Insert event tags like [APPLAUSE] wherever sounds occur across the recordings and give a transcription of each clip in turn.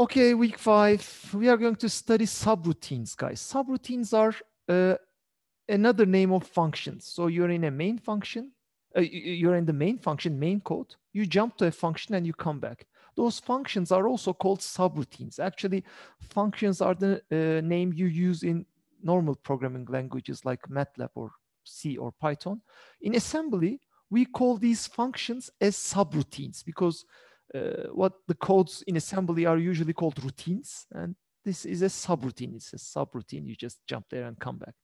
Okay, week five, we are going to study subroutines, guys. Subroutines are uh, another name of functions. So you're in a main function, uh, you're in the main function, main code, you jump to a function and you come back. Those functions are also called subroutines. Actually, functions are the uh, name you use in normal programming languages like MATLAB or C or Python. In assembly, we call these functions as subroutines because uh, what the codes in assembly are usually called routines. And this is a subroutine. It's a subroutine. You just jump there and come back.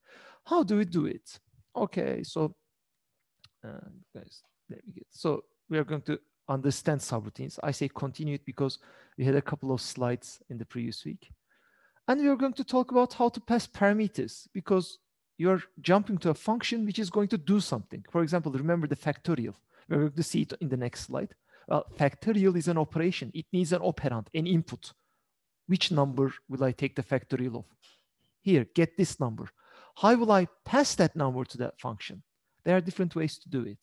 How do we do it? Okay, so uh, guys, let me get. So we are going to understand subroutines. I say continue it because we had a couple of slides in the previous week. And we are going to talk about how to pass parameters because you're jumping to a function which is going to do something. For example, remember the factorial. We're going to see it in the next slide. Well, uh, factorial is an operation. It needs an operand, an input. Which number will I take the factorial of? Here, get this number. How will I pass that number to that function? There are different ways to do it.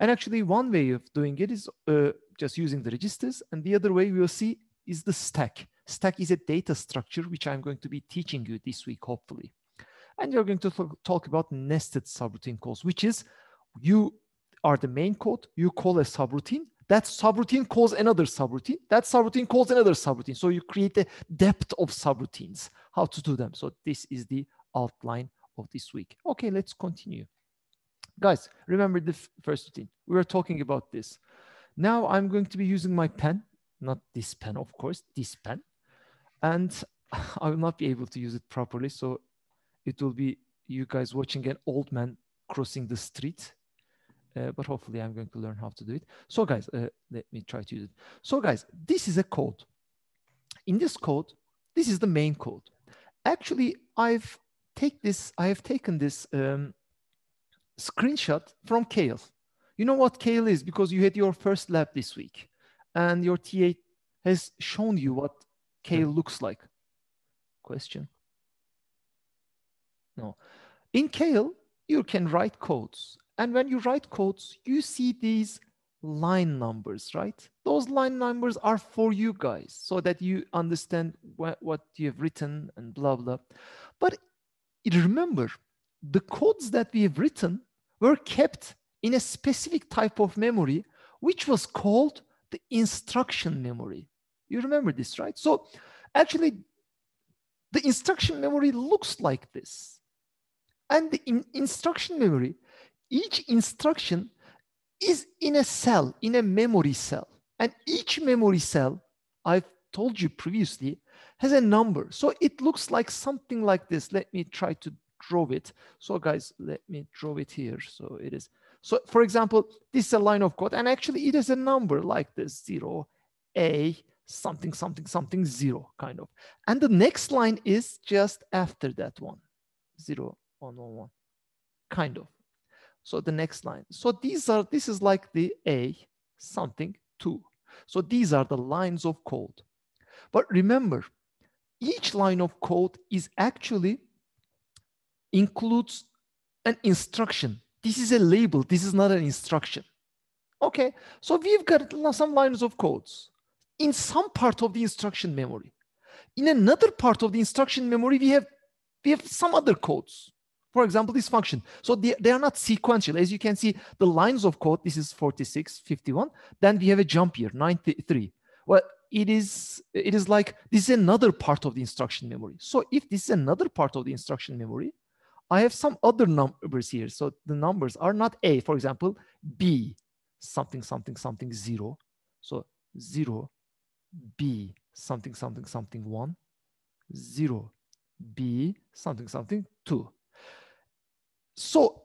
And actually, one way of doing it is uh, just using the registers. And the other way we will see is the stack. Stack is a data structure, which I'm going to be teaching you this week, hopefully. And we are going to talk about nested subroutine calls, which is you are the main code, you call a subroutine, that subroutine calls another subroutine. That subroutine calls another subroutine. So you create a depth of subroutines, how to do them. So this is the outline of this week. Okay, let's continue. Guys, remember the first routine. We were talking about this. Now I'm going to be using my pen, not this pen, of course, this pen. And [LAUGHS] I will not be able to use it properly. So it will be you guys watching an old man crossing the street uh, but hopefully I'm going to learn how to do it. So guys, uh, let me try to use it. So guys, this is a code. In this code, this is the main code. Actually, I've take this, I have taken this um, screenshot from Kale. You know what Kale is because you had your first lab this week and your TA has shown you what Kale hmm. looks like. Question? No. In Kale, you can write codes and when you write codes, you see these line numbers, right? Those line numbers are for you guys so that you understand wh what you have written and blah, blah. But remember, the codes that we have written were kept in a specific type of memory, which was called the instruction memory. You remember this, right? So actually, the instruction memory looks like this. And the in instruction memory each instruction is in a cell, in a memory cell. And each memory cell, I've told you previously, has a number. So it looks like something like this. Let me try to draw it. So guys, let me draw it here. So it is. So for example, this is a line of code and actually it is a number like this, zero, A, something, something, something, zero kind of. And the next line is just after that one, zero, one, one, one, kind of. So the next line. So these are, this is like the A something two. So these are the lines of code. But remember, each line of code is actually includes an instruction. This is a label. This is not an instruction. Okay, so we've got some lines of codes in some part of the instruction memory. In another part of the instruction memory, we have, we have some other codes for example, this function. So they, they are not sequential. As you can see, the lines of code, this is 46, 51. Then we have a jump here, 93. Well, it is, it is like this is another part of the instruction memory. So if this is another part of the instruction memory, I have some other numbers here. So the numbers are not A, for example, B, something, something, something, zero. So zero, B, something, something, something, one, zero, B, something, something, two so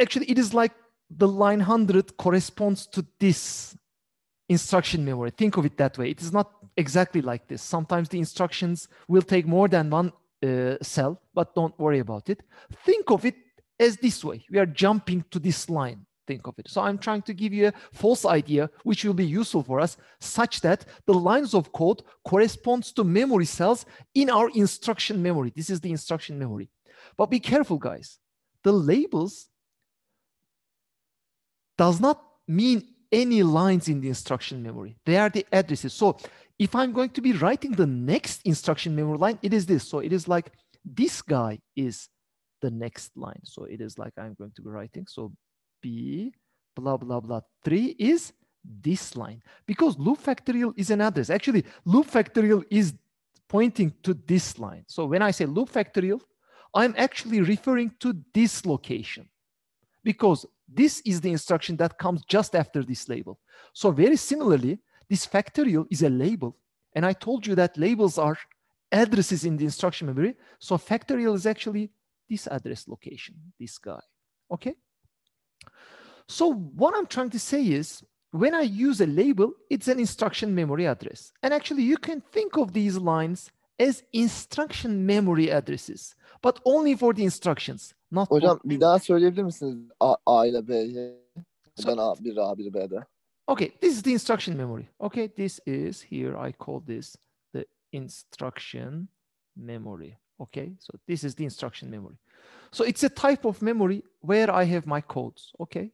actually it is like the line 100 corresponds to this instruction memory. Think of it that way. It is not exactly like this. Sometimes the instructions will take more than one uh, cell, but don't worry about it. Think of it as this way. We are jumping to this line. Think of it. So I'm trying to give you a false idea, which will be useful for us, such that the lines of code corresponds to memory cells in our instruction memory. This is the instruction memory. But be careful, guys the labels does not mean any lines in the instruction memory. They are the addresses. So if I'm going to be writing the next instruction memory line, it is this. So it is like this guy is the next line. So it is like I'm going to be writing. So B blah, blah, blah, three is this line because loop factorial is an address. Actually, loop factorial is pointing to this line. So when I say loop factorial, I'm actually referring to this location because this is the instruction that comes just after this label. So very similarly, this factorial is a label. And I told you that labels are addresses in the instruction memory. So factorial is actually this address location, this guy, okay? So what I'm trying to say is, when I use a label, it's an instruction memory address. And actually you can think of these lines as instruction memory addresses but only for the instructions. Not Hocam bir daha söyleyebilir misiniz A, A ile B'ye? So, ben A1, A1, B'de. Okay, this is the instruction memory. Okay, this is here I call this the instruction memory. Okay, so this is the instruction memory. So it's a type of memory where I have my codes. Okay,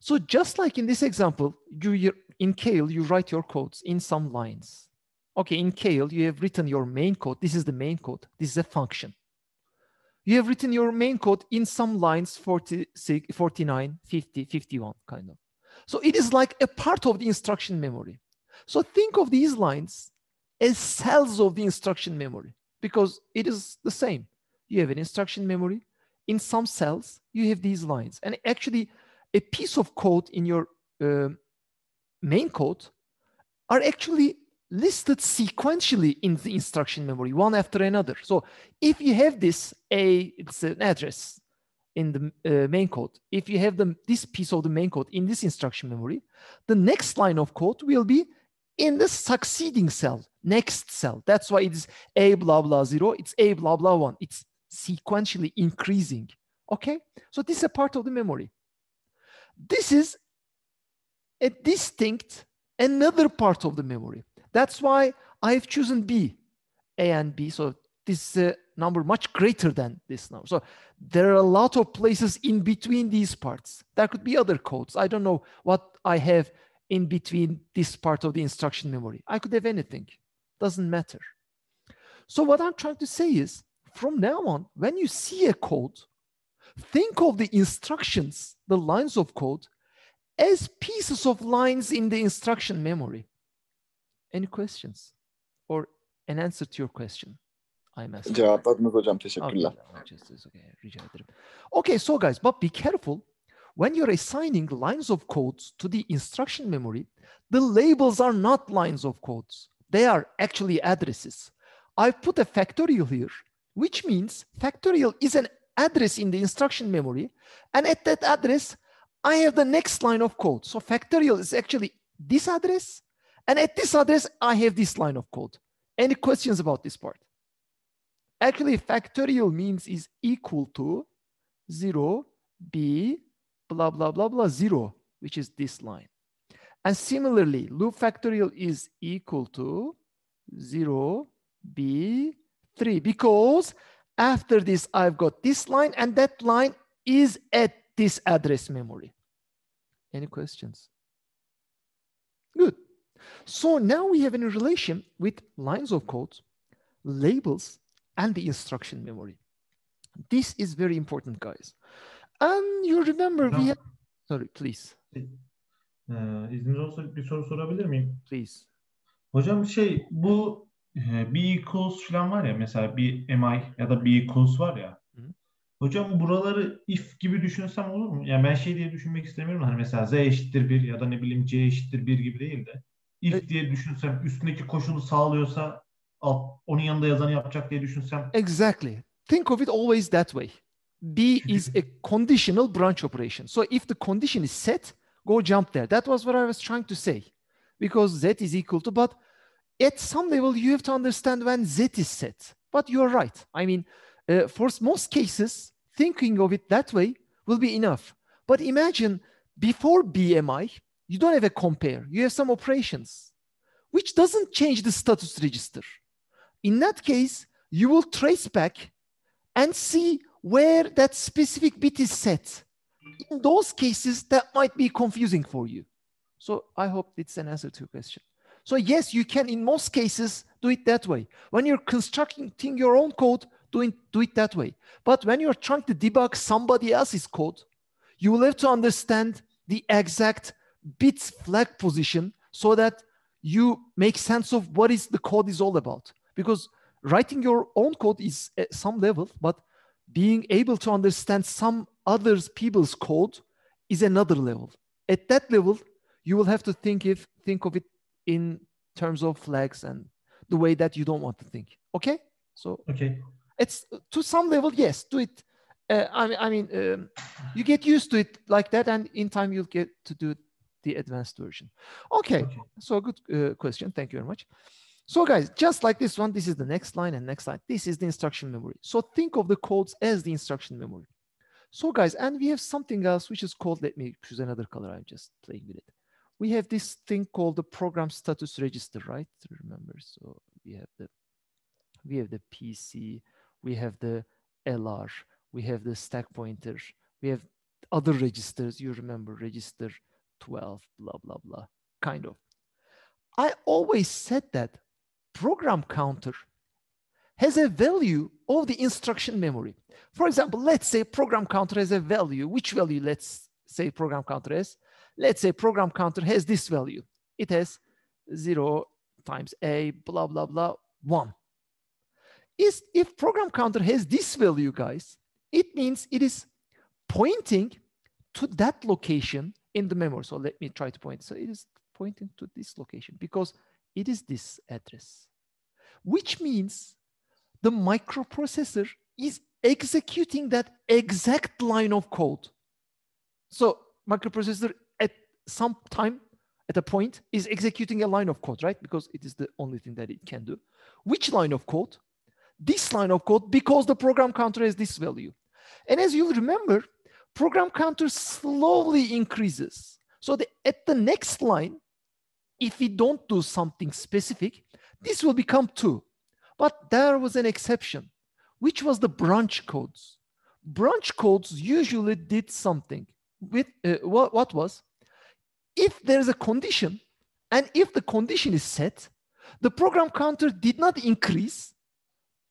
so just like in this example, you in Kale, you write your codes in some lines. Okay, in Kale, you have written your main code. This is the main code. This is a function you have written your main code in some lines 46, 49, 50, 51 kind of. So it is like a part of the instruction memory. So think of these lines as cells of the instruction memory because it is the same. You have an instruction memory. In some cells, you have these lines. And actually, a piece of code in your uh, main code are actually listed sequentially in the instruction memory, one after another. So if you have this A, it's an address in the uh, main code. If you have the, this piece of the main code in this instruction memory, the next line of code will be in the succeeding cell, next cell. That's why it is A blah blah zero, it's A blah blah one. It's sequentially increasing, okay? So this is a part of the memory. This is a distinct, another part of the memory. That's why I've chosen B, A and B. So this is a number much greater than this number. So there are a lot of places in between these parts. There could be other codes. I don't know what I have in between this part of the instruction memory. I could have anything, doesn't matter. So what I'm trying to say is from now on, when you see a code, think of the instructions, the lines of code, as pieces of lines in the instruction memory any questions or an answer to your question? I'm asking. Cevapladınız hocam. Teşekkürler. Okay, rica ederim. Okay, so guys, but be careful. When you're assigning lines of codes to the instruction memory, the labels are not lines of codes. They are actually addresses. I put a factorial here, which means factorial is an address in the instruction memory. And at that address, I have the next line of code. So factorial is actually this address and at this address, I have this line of code. Any questions about this part? Actually, factorial means is equal to 0, b, blah, blah, blah, blah, 0, which is this line. And similarly, loop factorial is equal to 0, b, 3, because after this, I've got this line, and that line is at this address memory. Any questions? Good. So now we have a relation with lines of code, labels, and the instruction memory. This is very important, guys. And you remember no. we have, sorry, please. Ee, izniniz olsa bir soru sorabilir miyim? Please. Hocam şey bu e, B equals falan var ya mesela bir MI ya da B equals var ya. Hı -hı. Hocam buraları if gibi düşünsem olur mu? Yani ben şey diye düşünmek istemiyorum. Hani mesela z eşittir 1 ya da ne bileyim c eşittir 1 gibi değil de. if diye düşünsem üstündeki koşulu sağlıyorsa alt, onun yanında yazanı yapacak diye düşünsem. Exactly. Think of it always that way. B is a conditional branch operation. So if the condition is set, go jump there. That was what I was trying to say. Because Z is equal to, but at some level you have to understand when Z is set. But you're right. I mean, uh, for most cases, thinking of it that way will be enough. But imagine before BMI, you don't have a compare. You have some operations, which doesn't change the status register. In that case, you will trace back and see where that specific bit is set. In those cases, that might be confusing for you. So I hope it's an answer to your question. So yes, you can, in most cases, do it that way. When you're constructing your own code, do it, do it that way. But when you're trying to debug somebody else's code, you will have to understand the exact Bits flag position so that you make sense of what is the code is all about because writing your own code is at some level but being able to understand some other people's code is another level at that level you will have to think if think of it in terms of flags and the way that you don't want to think okay so okay it's to some level yes do it uh, I, I mean um, you get used to it like that and in time you'll get to do it the advanced version. Okay, okay. so good uh, question. Thank you very much. So guys, just like this one, this is the next line and next line. This is the instruction memory. So think of the codes as the instruction memory. So guys, and we have something else which is called, let me choose another color, I'm just playing with it. We have this thing called the program status register, right? Remember, so we have the, we have the PC, we have the LR, we have the stack pointer, we have other registers, you remember register, 12, blah, blah, blah, kind of. I always said that program counter has a value of the instruction memory. For example, let's say program counter has a value. Which value let's say program counter has? Let's say program counter has this value. It has zero times a, blah, blah, blah, one. Is if program counter has this value, guys, it means it is pointing to that location in the memory. So let me try to point. So it is pointing to this location because it is this address, which means the microprocessor is executing that exact line of code. So microprocessor at some time, at a point, is executing a line of code, right? Because it is the only thing that it can do. Which line of code? This line of code because the program counter has this value. And as you remember, program counter slowly increases. So the, at the next line, if we don't do something specific, this will become two. But there was an exception, which was the branch codes. Branch codes usually did something with uh, what, what was if there is a condition and if the condition is set, the program counter did not increase,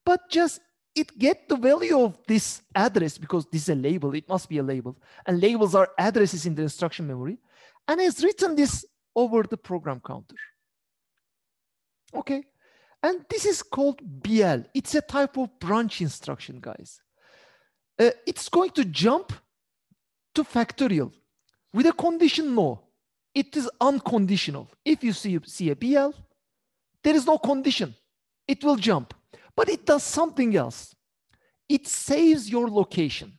but just it get the value of this address because this is a label, it must be a label. And labels are addresses in the instruction memory. And it's written this over the program counter. Okay. And this is called BL. It's a type of branch instruction, guys. Uh, it's going to jump to factorial with a condition no. It is unconditional. If you see, see a BL, there is no condition. It will jump. But it does something else. It saves your location.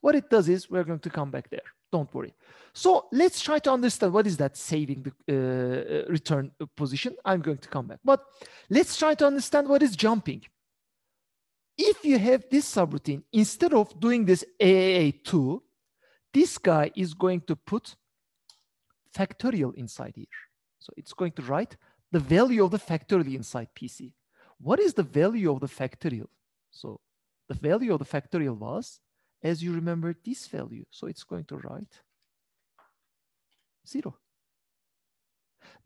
What it does is we're going to come back there. Don't worry. So let's try to understand what is that saving the uh, uh return position. I'm going to come back. But let's try to understand what is jumping. If you have this subroutine, instead of doing this AAA2, this guy is going to put factorial inside here. So it's going to write the value of the factorial inside PC what is the value of the factorial? So the value of the factorial was, as you remember, this value. So it's going to write zero.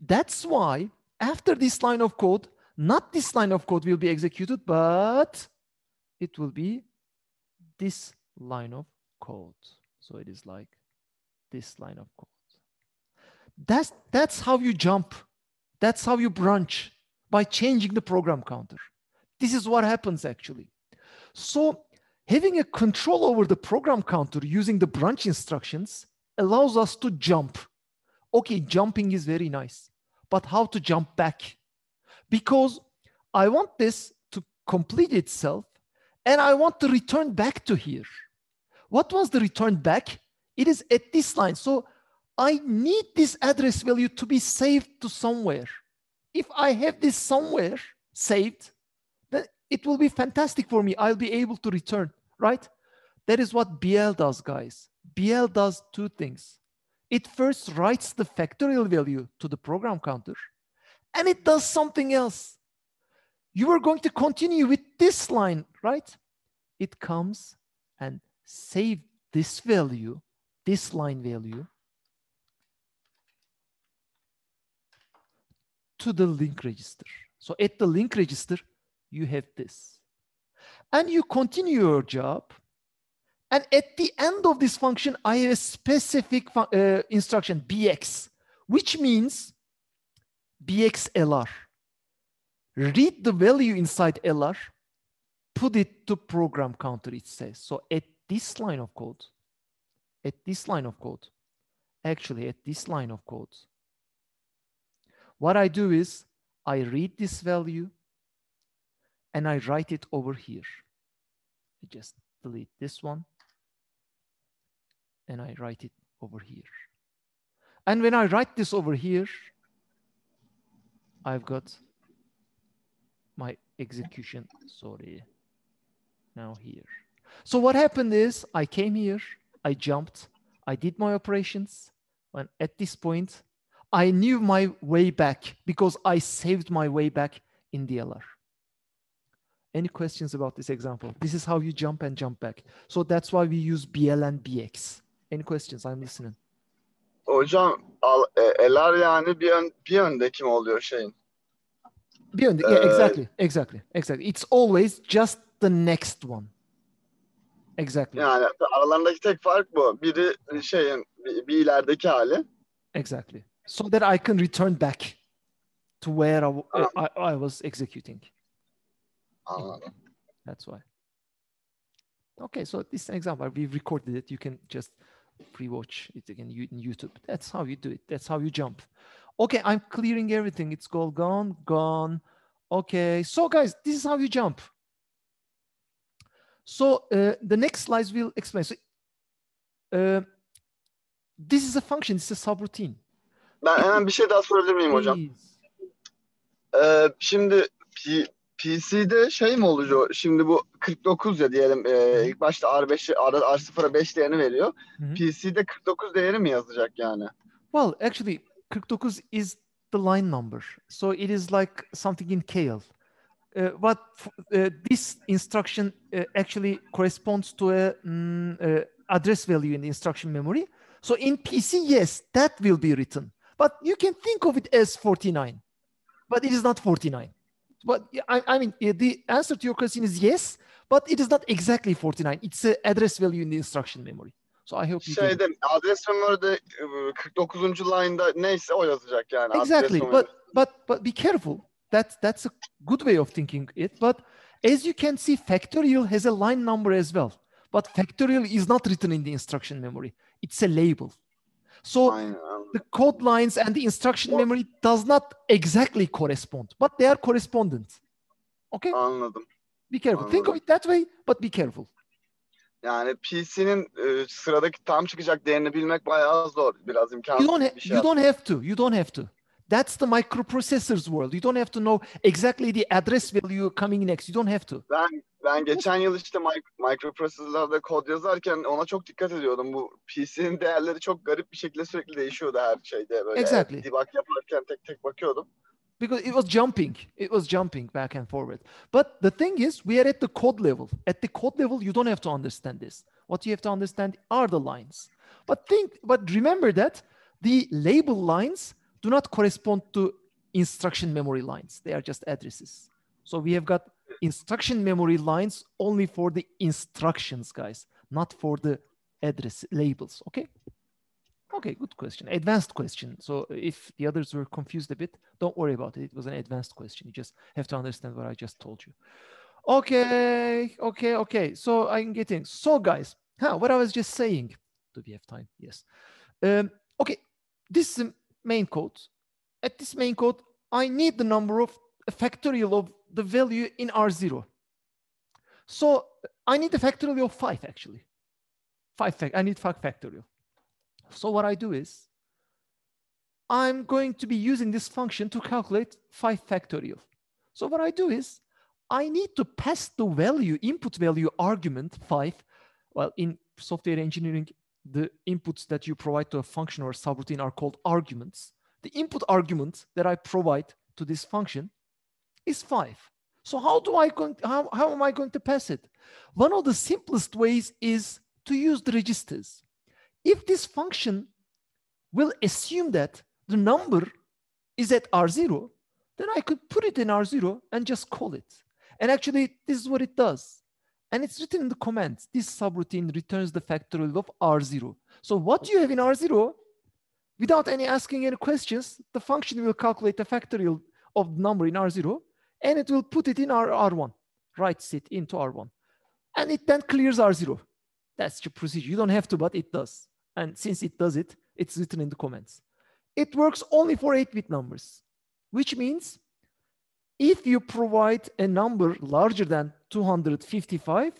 That's why after this line of code, not this line of code will be executed, but it will be this line of code. So it is like this line of code. That's, that's how you jump. That's how you branch by changing the program counter. This is what happens actually. So having a control over the program counter using the branch instructions allows us to jump. Okay, jumping is very nice, but how to jump back? Because I want this to complete itself and I want to return back to here. What was the return back? It is at this line. So I need this address value to be saved to somewhere if I have this somewhere saved, then it will be fantastic for me. I'll be able to return, right? That is what BL does, guys. BL does two things. It first writes the factorial value to the program counter, and it does something else. You are going to continue with this line, right? It comes and save this value, this line value, to the link register. So at the link register, you have this. And you continue your job. And at the end of this function, I have a specific uh, instruction, bx, which means bxlr. Read the value inside lr, put it to program counter, it says. So at this line of code, at this line of code, actually at this line of code, what I do is I read this value and I write it over here. I just delete this one and I write it over here. And when I write this over here, I've got my execution, sorry, now here. So what happened is I came here, I jumped, I did my operations, and at this point, I knew my way back because I saved my way back in DLR. Any questions about this example? This is how you jump and jump back. So that's why we use BL and BX. Any questions? I'm listening. Hocam LR e, yani bir, ön, bir öndeki mi oluyor şeyin? Bir önde, yeah, ee, exactly, exactly, exactly. It's always just the next one. Exactly. Yani aralarındaki tek fark bu. Biri şeyin bir, bir ilerideki hali. Exactly. so that I can return back to where I, uh, I, I was executing. Uh. That's why. Okay, so this is an example. We've recorded it. You can just pre-watch it again in YouTube. That's how you do it. That's how you jump. Okay, I'm clearing everything. It's all gone, gone. Okay, so guys, this is how you jump. So uh, the next slides will explain. So, uh, this is a function. It's a subroutine. Ben hemen bir şey daha sorabilir miyim hocam? Ee, şimdi P PC'de şey mi oluyor? Şimdi bu 49 ya diyelim e, ilk başta R5'i R0'a 5 değerini veriyor. Hı-hı. PC'de 49 değeri mi yazacak yani? Well, actually 49 is the line number. So it is like something in KL. Uh, what uh, this instruction uh, actually corresponds to a mm, uh, address value in the instruction memory. So in PC, yes, that will be written. But you can think of it as 49, but it is not 49. But I, I mean, the answer to your question is yes, but it is not exactly 49. It's an address value in the instruction memory. So I hope you Şeyde, can... adres memory'de 49. line'da neyse o yazacak yani. Exactly. But, but, but be careful. That, that's a good way of thinking it. But as you can see, factorial has a line number as well. But factorial is not written in the instruction memory. It's a label. So Aynen. the code lines and the instruction memory does not exactly correspond, but they are correspondent. Okay? Anladım. Be careful. Anladım. Think of it that way, but be careful. Yani PC'nin e, sıradaki tam çıkacak değerini bilmek bayağı zor. Biraz imkansız you don't bir şey. You don't have to. You don't have to. That's the microprocessors world. You don't have to know exactly the address value coming next. You don't have to. Ben ben geçen yıl işte microprocessor'larda kod yazarken ona çok dikkat ediyordum. Bu PC'nin değerleri çok garip bir şekilde sürekli değişiyordu her şeyde böyle. Exactly. Debug yaparken tek tek bakıyordum. Because it was jumping. It was jumping back and forward. But the thing is we are at the code level. At the code level you don't have to understand this. What you have to understand are the lines. But think but remember that the label lines do not correspond to instruction memory lines. They are just addresses. So we have got instruction memory lines only for the instructions, guys, not for the address labels, okay? Okay, good question. Advanced question. So if the others were confused a bit, don't worry about it. It was an advanced question. You just have to understand what I just told you. Okay, okay, okay. So I'm getting, so guys, huh, what I was just saying, do we have time? Yes. Um, okay, this is um, main code. At this main code, I need the number of a factorial of the value in R0. So I need a factorial of five actually. Five fact I need five factorial. So what I do is I'm going to be using this function to calculate five factorial. So what I do is I need to pass the value, input value argument five. Well, in software engineering, the inputs that you provide to a function or a subroutine are called arguments. The input argument that I provide to this function is five. So how do I going, how, how am I going to pass it? One of the simplest ways is to use the registers. If this function will assume that the number is at R0, then I could put it in R0 and just call it. And actually, this is what it does. And it's written in the comments. This subroutine returns the factorial of R0. So what do you have in R0, without any asking any questions, the function will calculate the factorial of the number in R0, and it will put it in R1, writes it into R1. And it then clears R0. That's your procedure. You don't have to, but it does. And since it does it, it's written in the comments. It works only for 8-bit numbers, which means if you provide a number larger than 255,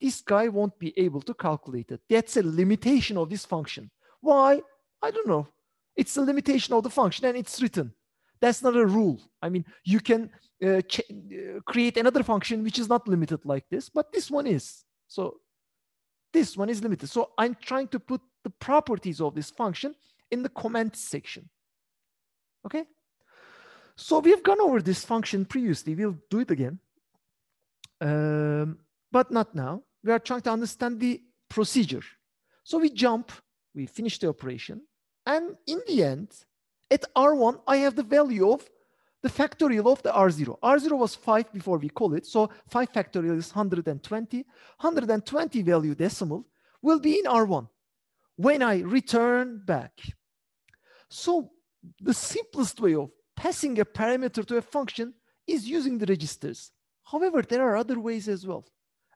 this guy won't be able to calculate it. That's a limitation of this function. Why? I don't know. It's a limitation of the function and it's written. That's not a rule. I mean, you can uh, uh create another function which is not limited like this, but this one is. So this one is limited. So I'm trying to put the properties of this function in the comment section. Okay? So we've gone over this function previously. We'll do it again, um, but not now. We are trying to understand the procedure. So we jump, we finish the operation, and in the end, at R1, I have the value of the factorial of the R0. R0 was 5 before we call it, so 5 factorial is 120. 120 value decimal will be in R1 when I return back. So the simplest way of passing a parameter to a function is using the registers. However, there are other ways as well.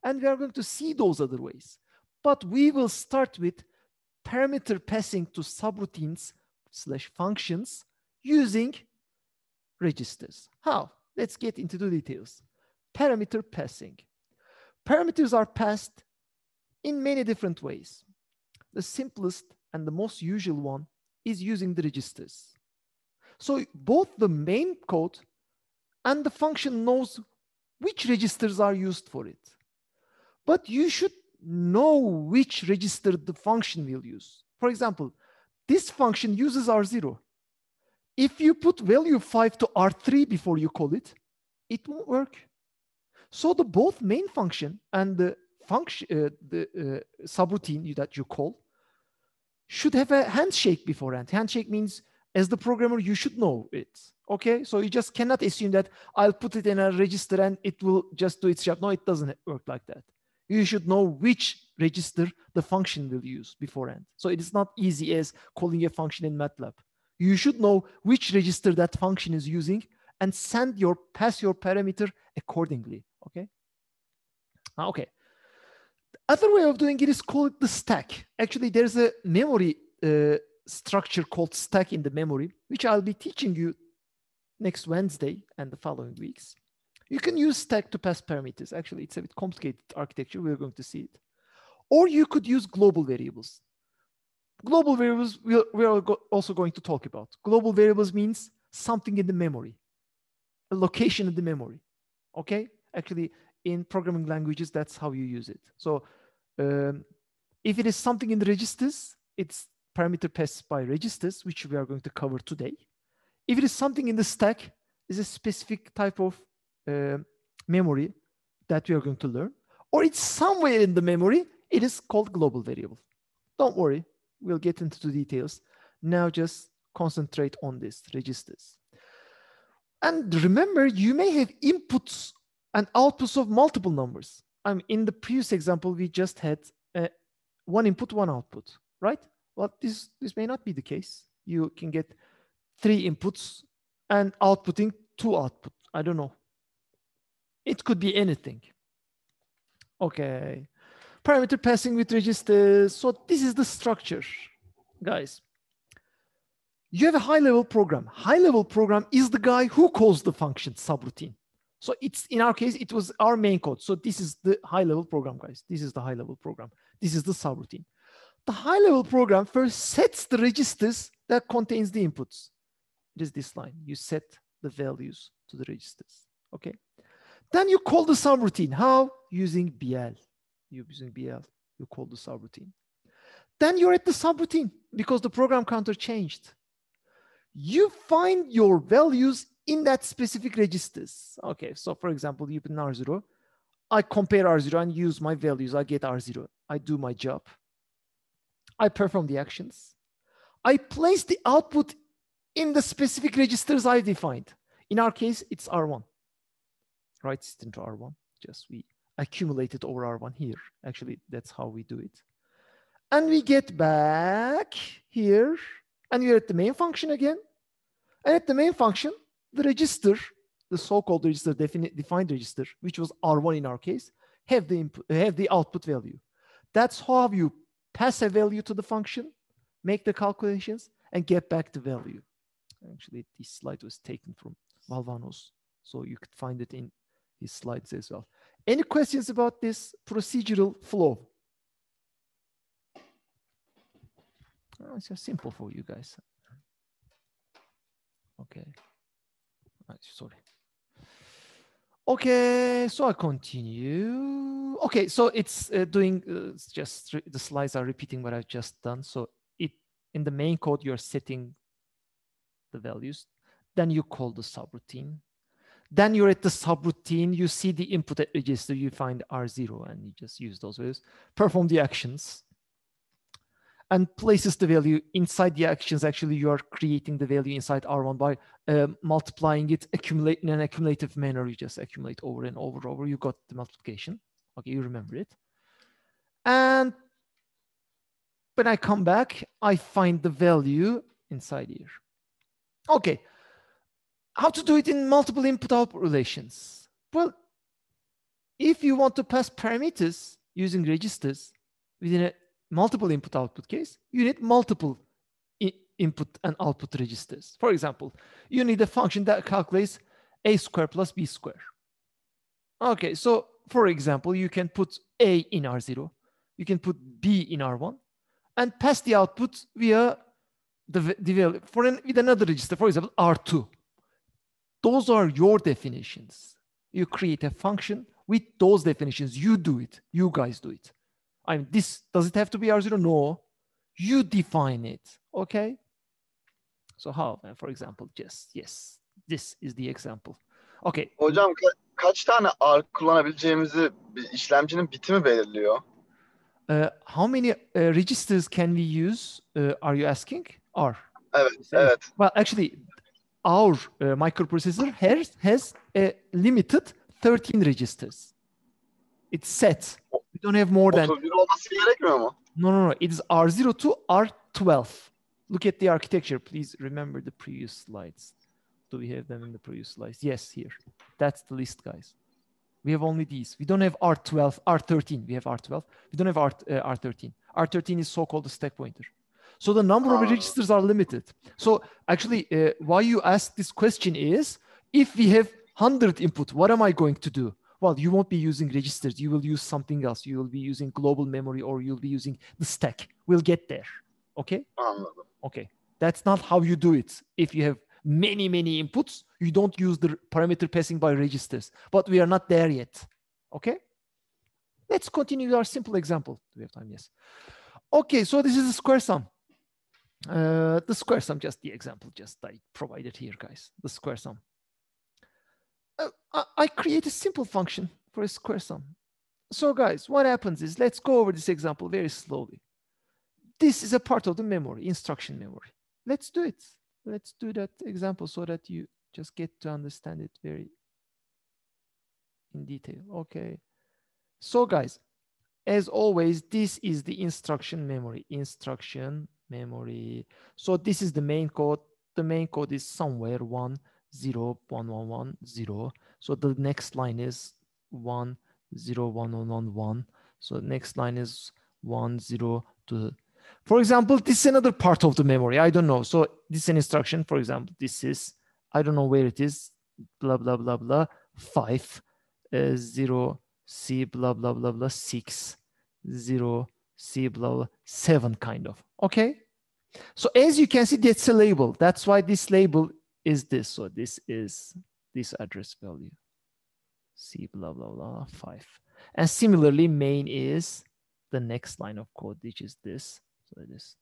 And we are going to see those other ways. But we will start with parameter passing to subroutines slash functions using registers. How? Let's get into the details. Parameter passing. Parameters are passed in many different ways. The simplest and the most usual one is using the registers. So both the main code and the function knows which registers are used for it. But you should know which register the function will use. For example, this function uses R0. If you put value 5 to R3 before you call it, it won't work. So the both main function and the function, uh, the uh, subroutine that you call should have a handshake beforehand. Handshake means as the programmer, you should know it. Okay, so you just cannot assume that I'll put it in a register and it will just do its job. No, it doesn't work like that. You should know which register the function will use beforehand. So it is not easy as calling a function in MATLAB. You should know which register that function is using and send your pass your parameter accordingly. Okay. Ah, okay. Other way of doing it is call it the stack. Actually, there's a memory uh, structure called stack in the memory, which I'll be teaching you next Wednesday and the following weeks. You can use stack to pass parameters. Actually, it's a bit complicated architecture. We're going to see it. Or you could use global variables. Global variables, we're, also going to talk about. Global variables means something in the memory, a location in the memory, okay? Actually, in programming languages, that's how you use it. So um, if it is something in the registers, it's parameter passed by registers, which we are going to cover today. If it is something in the stack, is a specific type of uh, memory that we are going to learn, or it's somewhere in the memory, it is called global variable. Don't worry, we'll get into the details. Now just concentrate on these registers. And remember, you may have inputs and outputs of multiple numbers. I mean, in the previous example, we just had uh, one input, one output, right? Well, this, this may not be the case. You can get three inputs and outputting two output. I don't know. It could be anything. Okay. Parameter passing with registers. So this is the structure, guys. You have a high level program. High level program is the guy who calls the function subroutine. So it's in our case, it was our main code. So this is the high level program, guys. This is the high level program. This is the subroutine. The high level program first sets the registers that contains the inputs. It is this line, you set the values to the registers, okay? Then you call the subroutine, how? Using BL, you using BL, you call the subroutine. Then you're at the subroutine because the program counter changed. You find your values in that specific registers. Okay, so for example, you put in R0, I compare R0 and use my values, I get R0, I do my job. I perform the actions. I place the output in the specific registers I defined. In our case, it's R1. Right it into R1. Just we accumulate it over R1 here. Actually, that's how we do it. And we get back here and we're at the main function again. And at the main function, the register, the so-called register, defined register, which was R1 in our case, have the, have the output value. That's how you pass a value to the function, make the calculations, and get back the value. Actually, this slide was taken from Valvanos, so you could find it in his slides as well. Any questions about this procedural flow? Oh, it's just simple for you guys. Okay. Right, uh, sorry. Okay, so I continue. Okay, so it's uh, doing uh, just the slides are repeating what I've just done. So it in the main code you're setting the values, then you call the subroutine. Then you're at the subroutine, you see the input register, you find R0 and you just use those values. Perform the actions and places the value inside the actions. Actually, you are creating the value inside R1 by um, multiplying it, accumulate in an accumulative manner. You just accumulate over and over and over. You got the multiplication. Okay, you remember it. And when I come back, I find the value inside here. Okay, how to do it in multiple input-output relations? Well, if you want to pass parameters using registers within a multiple input output case, you need multiple input and output registers. For example, you need a function that calculates a square plus b square. Okay, so for example, you can put a in R0, you can put b in R1, and pass the output via the, the value for an, with another register, for example, R2. Those are your definitions. You create a function with those definitions. You do it, you guys do it. I mean, this does it have to be R0? No, you define it, okay? So how, uh, for example, yes, yes, this is the example. Okay. Hocam ka kaç tane R kullanabileceğimizi işlemcinin bitimi belirliyor. Uh, how many uh, registers can we use? Uh, are you asking? R. Evet, evet. Well, actually, our uh, microprocessor has, has a limited 13 registers. It's set don't have more than. No, no, no. It is R0 to R12. Look at the architecture. Please remember the previous slides. Do we have them in the previous slides? Yes, here. That's the list, guys. We have only these. We don't have R12, R13. We have R12. We don't have R, uh, R13. R13 is so-called stack pointer. So the number of ah. registers are limited. So actually, uh, why you ask this question is, if we have 100 input, what am I going to do? well, you won't be using registers. You will use something else. You will be using global memory or you'll be using the stack. We'll get there. Okay. Uh-huh. Okay. That's not how you do it. If you have many, many inputs, you don't use the parameter passing by registers, but we are not there yet. Okay. Let's continue with our simple example. Do we have time? Yes. Okay, so this is a square sum. Uh, the square sum, just the example, just I provided here, guys. The square sum. I, create a simple function for a square sum. So guys, what happens is, let's go over this example very slowly. This is a part of the memory, instruction memory. Let's do it. Let's do that example so that you just get to understand it very in detail. Okay. So guys, as always, this is the instruction memory, instruction memory. So this is the main code. The main code is somewhere one zero one one one zero. So the next line is one zero one one one one. 0, 1, So next line is one zero two. For example, this is another part of the memory. I don't know. So this is an instruction. For example, this is, I don't know where it is, blah, blah, blah, blah, 5, uh, 0, C, blah, blah, blah, blah, Six zero C, blah, blah, 7 kind of. Okay. So as you can see, that's a label. That's why this label is this. So this is this address value. C blah, blah, blah, five. And similarly, main is the next line of code, which is this. So it is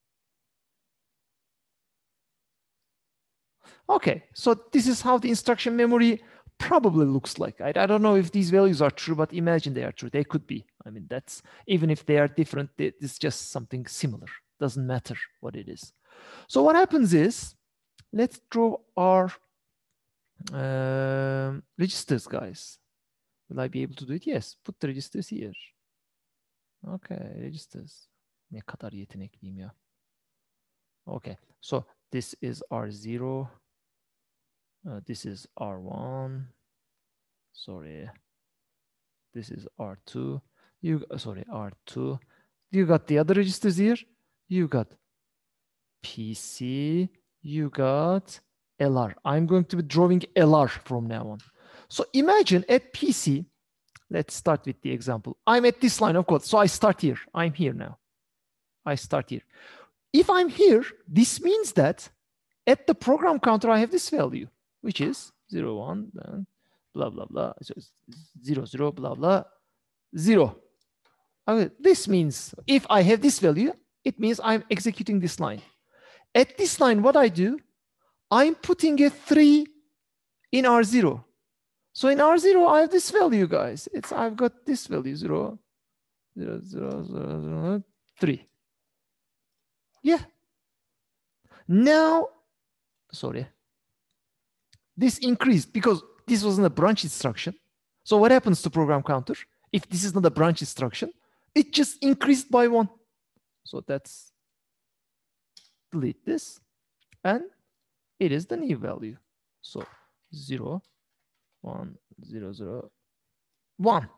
Okay, so this is how the instruction memory probably looks like. I, I, don't know if these values are true, but imagine they are true. They could be. I mean, that's even if they are different, it's just something similar. Doesn't matter what it is. So what happens is, let's draw our um, registers, guys. Will I be able to do it? Yes. Put the registers here. Okay, registers. Ne kadar yetenekliyim ya. Okay, so this is R0. Uh, this is R1. Sorry. This is R2. You sorry, R2. You got the other registers here. You got PC. You got LR. I'm going to be drawing LR from now on. So imagine at PC, let's start with the example. I'm at this line of code. So I start here. I'm here now. I start here. If I'm here, this means that at the program counter, I have this value, which is 0, 1, then blah, blah, blah. So 0, 0, blah, blah, 0. Okay. This means if I have this value, it means I'm executing this line. At this line, what I do I'm putting a 3 in R0. So in R0, I have this value, guys. It's I've got this value, 0, 0, 0, 0, 0 3. Yeah. Now, sorry, this increased because this wasn't a branch instruction. So what happens to program counter? If this is not a branch instruction, it just increased by one. So that's delete this and it is the new value. So 0, 1, 0, 0, 1.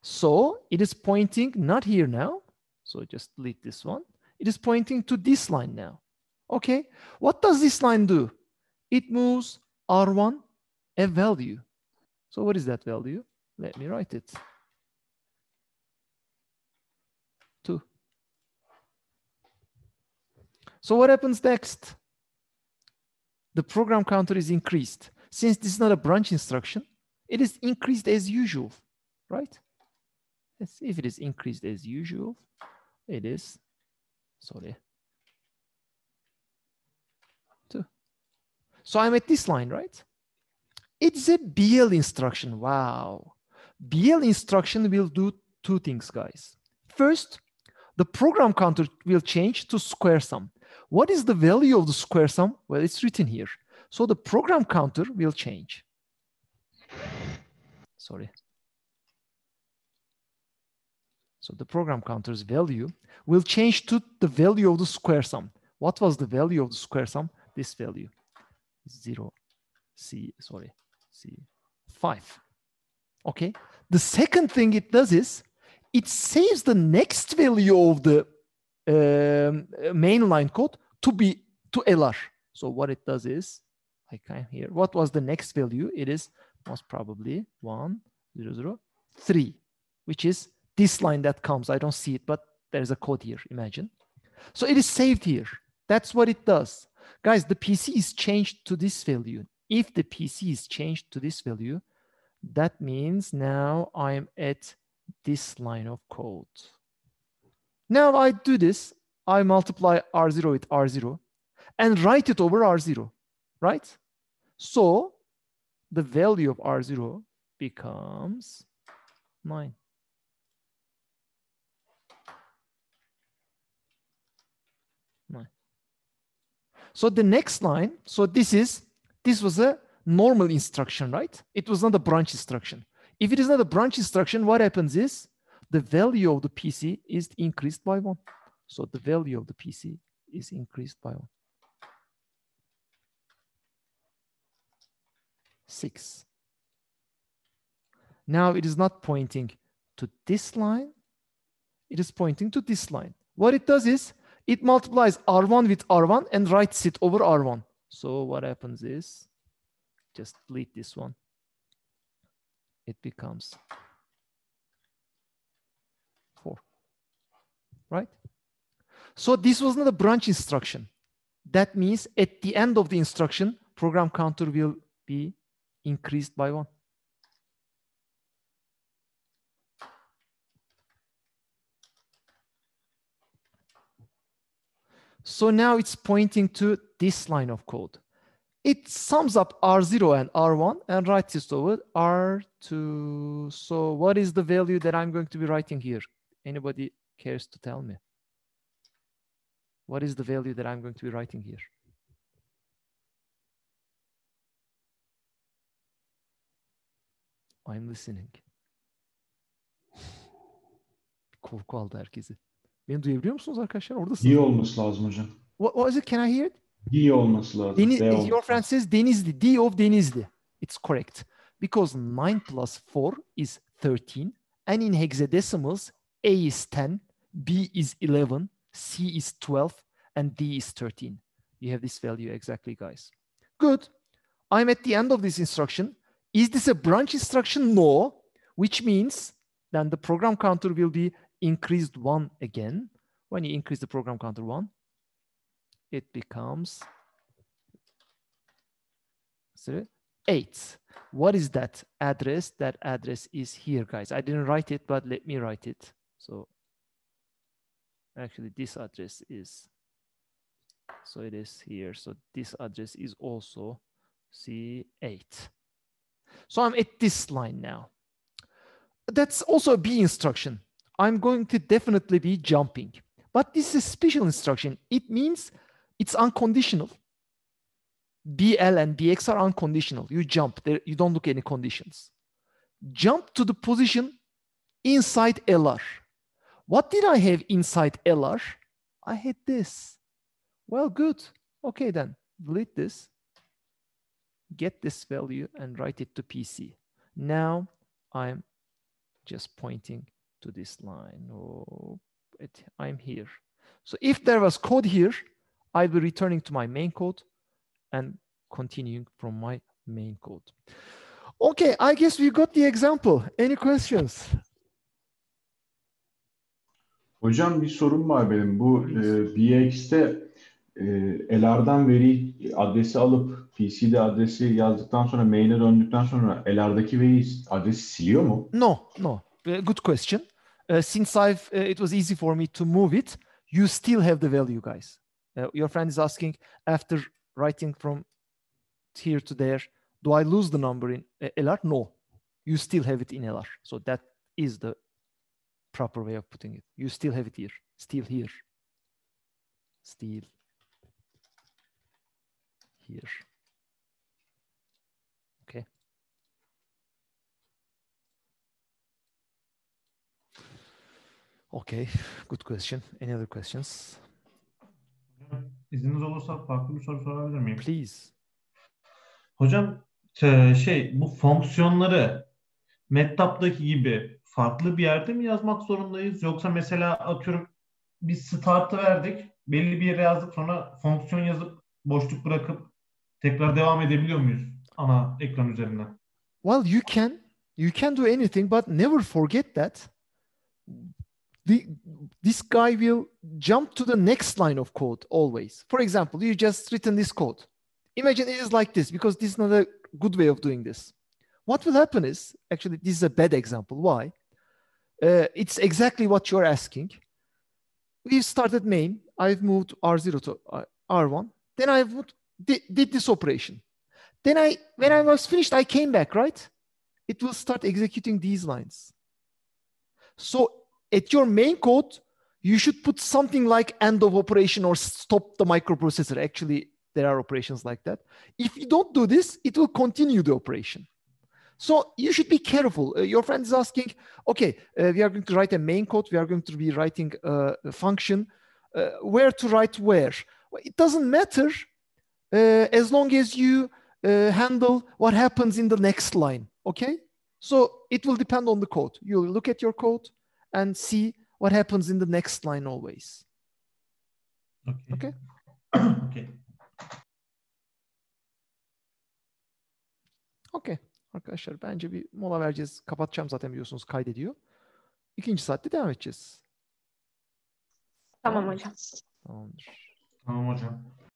So it is pointing not here now. So just delete this one. It is pointing to this line now. Okay, what does this line do? It moves R1 a value. So what is that value? Let me write it. 2. So what happens next? the program counter is increased. Since this is not a branch instruction, it is increased as usual, right? Let's see if it is increased as usual. It is, sorry, two. So I'm at this line, right? It's a BL instruction, wow. BL instruction will do two things, guys. First, the program counter will change to square sum. What is the value of the square sum? Well, it's written here. So the program counter will change. Sorry. So the program counter's value will change to the value of the square sum. What was the value of the square sum? This value, zero, C, sorry, C, five. Okay. The second thing it does is it saves the next value of the Main um, mainline code to be to LR. So what it does is, I can here. What was the next value? It is most probably one zero zero three, which is this line that comes. I don't see it, but there's a code here. Imagine. So it is saved here. That's what it does. Guys, the PC is changed to this value. If the PC is changed to this value, that means now I'm at this line of code. Now I do this, I multiply R0 with R0 and write it over R0, right? So the value of R0 becomes 9. nine. So the next line, so this is, this was a normal instruction, right? It was not a branch instruction. If it is not a branch instruction, what happens is the value of the PC is increased by one. So the value of the PC is increased by one. Six. Now it is not pointing to this line. It is pointing to this line. What it does is it multiplies R1 with R1 and writes it over R1. So what happens is just delete this one. It becomes So this was not a branch instruction. That means at the end of the instruction, program counter will be increased by one. So now it's pointing to this line of code. It sums up R0 and R1 and writes it over R2. So what is the value that I'm going to be writing here? Anybody cares to tell me? What is the value that I'm going to be writing here? I'm listening. Korku aldı herkesi. Beni duyabiliyor musunuz arkadaşlar? Oradasınız. İyi olması lazım hocam. What, what is it? Can I hear it? D olması lazım. Deniz, D olması. Your friend says Denizli. D of Denizli. It's correct. Because 9 plus 4 is 13. And in hexadecimals, A is 10, B is 11, C is 12 and D is 13. You have this value exactly, guys. Good. I'm at the end of this instruction. Is this a branch instruction? No, which means then the program counter will be increased one again. When you increase the program counter one, it becomes eight. What is that address? That address is here, guys. I didn't write it, but let me write it. So actually this address is so it is here so this address is also c8 so i'm at this line now that's also a b instruction i'm going to definitely be jumping but this is a special instruction it means it's unconditional bl and bx are unconditional you jump there you don't look at any conditions jump to the position inside lr what did I have inside LR? I had this. Well, good. Okay, then delete this, get this value and write it to PC. Now I'm just pointing to this line. Oh, it, I'm here. So if there was code here, I'll be returning to my main code and continuing from my main code. Okay, I guess we got the example. Any questions? Hocam bir sorum var benim. Bu e, BX'te e, LR'dan veri adresi alıp PC'de adresi yazdıktan sonra maile döndükten sonra LR'daki veri adresi siliyor mu? No, no. E, good question. Uh, since I've uh, it was easy for me to move it, you still have the value guys. Uh, your friend is asking after writing from here to there, do I lose the number in LR? No. You still have it in LR. So that is the proper way of putting it. You still have it here, still here, still here. Okay. Okay, good question. Any other questions? İzniniz olursa farklı bir soru sorabilir miyim? Please. Hocam şey bu fonksiyonları MATLAB'daki gibi farklı bir yerde mi yazmak zorundayız? Yoksa mesela atıyorum bir startı verdik. Belli bir yere yazdık sonra fonksiyon yazıp boşluk bırakıp tekrar devam edebiliyor muyuz ana ekran üzerinden? Well, you can you can do anything but never forget that the, this guy will jump to the next line of code always. For example, you just written this code. Imagine it is like this because this is not a good way of doing this. What will happen is actually this is a bad example. Why? Uh, it's exactly what you're asking. We've started main. I've moved R0 to uh, R1. Then I did, did this operation. Then I, when I was finished, I came back, right? It will start executing these lines. So at your main code, you should put something like end of operation or stop the microprocessor. Actually, there are operations like that. If you don't do this, it will continue the operation. So you should be careful. Uh, your friend is asking, okay, uh, we are going to write a main code. We are going to be writing uh, a function. Uh, where to write where? Well, it doesn't matter uh, as long as you uh, handle what happens in the next line, okay? So it will depend on the code. You'll look at your code and see what happens in the next line always. Okay. Okay. [CLEARS THROAT] okay. okay. Arkadaşlar bence bir mola vereceğiz. Kapatacağım zaten biliyorsunuz kaydediyor. İkinci saatte devam edeceğiz. Tamam hocam. Tamamdır. Tamam hocam.